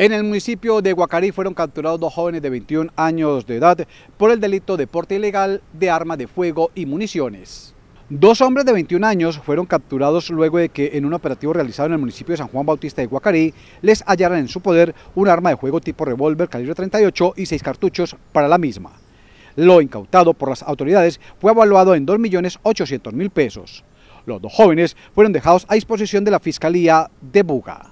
En el municipio de Guacarí fueron capturados dos jóvenes de 21 años de edad por el delito de porte ilegal de arma de fuego y municiones. Dos hombres de 21 años fueron capturados luego de que en un operativo realizado en el municipio de San Juan Bautista de Guacarí les hallaran en su poder un arma de fuego tipo revólver calibre 38 y seis cartuchos para la misma. Lo incautado por las autoridades fue evaluado en 2.800.000 pesos. Los dos jóvenes fueron dejados a disposición de la Fiscalía de Buga.